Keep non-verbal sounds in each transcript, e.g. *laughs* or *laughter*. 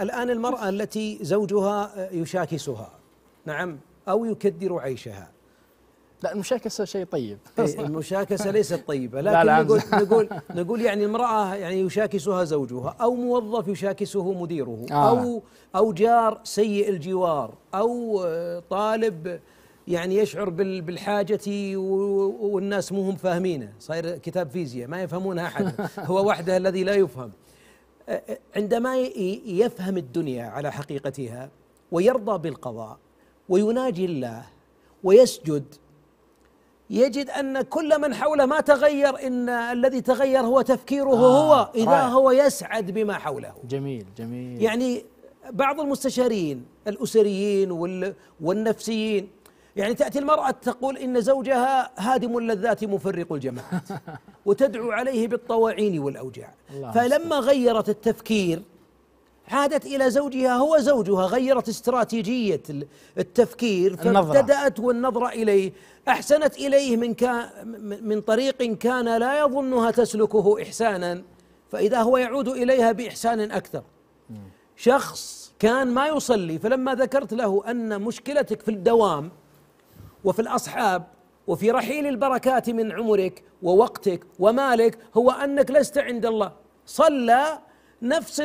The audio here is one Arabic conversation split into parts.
الآن المرأة التي زوجها يشاكسها نعم أو يكدر عيشها لا المشاكسة شيء طيب إيه، المشاكسة *laughs* ليست طيبة لكن لا لا نقول, نقول, *laughs* نقول يعني امرأة يعني يشاكسها زوجها أو موظف يشاكسه مديره آه أو, أو جار سيء الجوار أو آه، طالب يعني يشعر بالحاجة والناس مو هم فاهمينه صاير كتاب فيزياء ما يفهمونها أحد *laughs* هو وحده الذي لا يفهم عندما يفهم الدنيا على حقيقتها ويرضى بالقضاء ويناجي الله ويسجد يجد ان كل من حوله ما تغير ان الذي تغير هو تفكيره آه هو اذا رائع. هو يسعد بما حوله جميل جميل يعني بعض المستشارين الاسريين والنفسيين يعني تأتي المرأة تقول إن زوجها هادم اللذات مفرق الجماعات *laughs* وتدعو عليه بالطواعين والأوجاع فلما غيرت التفكير عادت إلى زوجها هو زوجها غيرت استراتيجية التفكير فابتدأت والنظرة إليه أحسنت إليه من, من طريق كان لا يظنها تسلكه إحسانا فإذا هو يعود إليها بإحسان أكثر شخص كان ما يصلي فلما ذكرت له أن مشكلتك في الدوام وفي الأصحاب وفي رحيل البركات من عمرك ووقتك ومالك هو أنك لست عند الله صلى نفس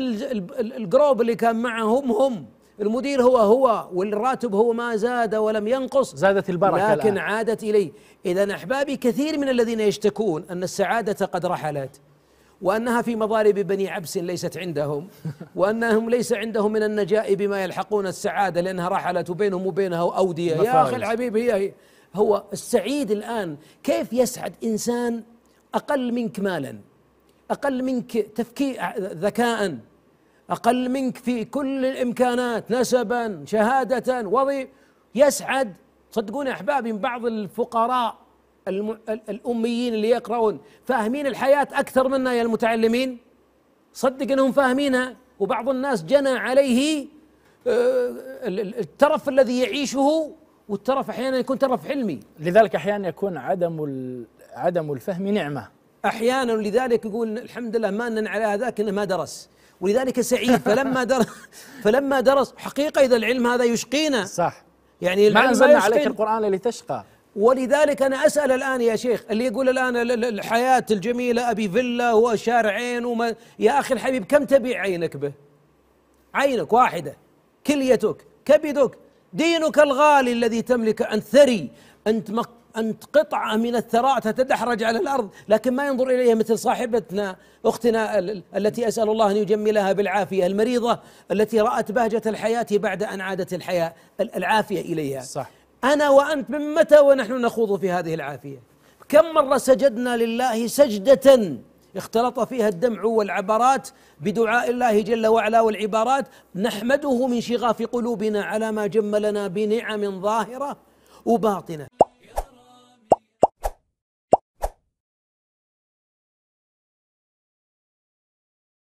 الجروب اللي كان معهم هم المدير هو هو والراتب هو ما زاد ولم ينقص زادت البركة لكن الآن. عادت إليه إذا أحبابي كثير من الذين يشتكون أن السعادة قد رحلت وأنها في مضارب بني عبس ليست عندهم وأنهم ليس عندهم من النجاء بما يلحقون السعادة لأنها رحلت بينهم وبينها أودية يا أخي الحبيب هي, هي هو السعيد الآن كيف يسعد إنسان أقل منك مالا أقل منك تفكير ذكاء أقل منك في كل الإمكانات نسبا شهادة وظيفة يسعد صدقوني أحبابي بعض الفقراء الأميين اللي يقرؤون فاهمين الحياة أكثر منا يا المتعلمين صدق أنهم فاهمينها وبعض الناس جنى عليه آه، الترف الذي يعيشه والترف احيانا يكون ترف علمي لذلك احيانا يكون عدم عدم الفهم نعمه احيانا لذلك يقول الحمد لله ما نن على هذاك انه ما درس ولذلك سعيد فلما درس *laughs* فلما درس حقيقه اذا العلم هذا يشقينا صح يعني ما انزلنا عليك القران لتشقى ولذلك انا اسال الان يا شيخ اللي يقول الان الحياه الجميله ابي فيلا وشارعين وما يا اخي الحبيب كم تبيع عينك به؟ عينك واحده كليتك كبدك دينك الغالي الذي تملك انت ثري انت مق... انت قطعه من الثراء تتدحرج على الارض لكن ما ينظر اليها مثل صاحبتنا اختنا ال... التي اسال الله ان يجملها بالعافيه المريضه التي رات بهجه الحياه بعد ان عادت الحياه العافيه اليها صح أنا وأنت من متى ونحن نخوض في هذه العافية كم مرة سجدنا لله سجدة اختلط فيها الدمع والعبرات بدعاء الله جل وعلا والعبارات نحمده من شغاف قلوبنا على ما جملنا بنعم ظاهرة وباطنة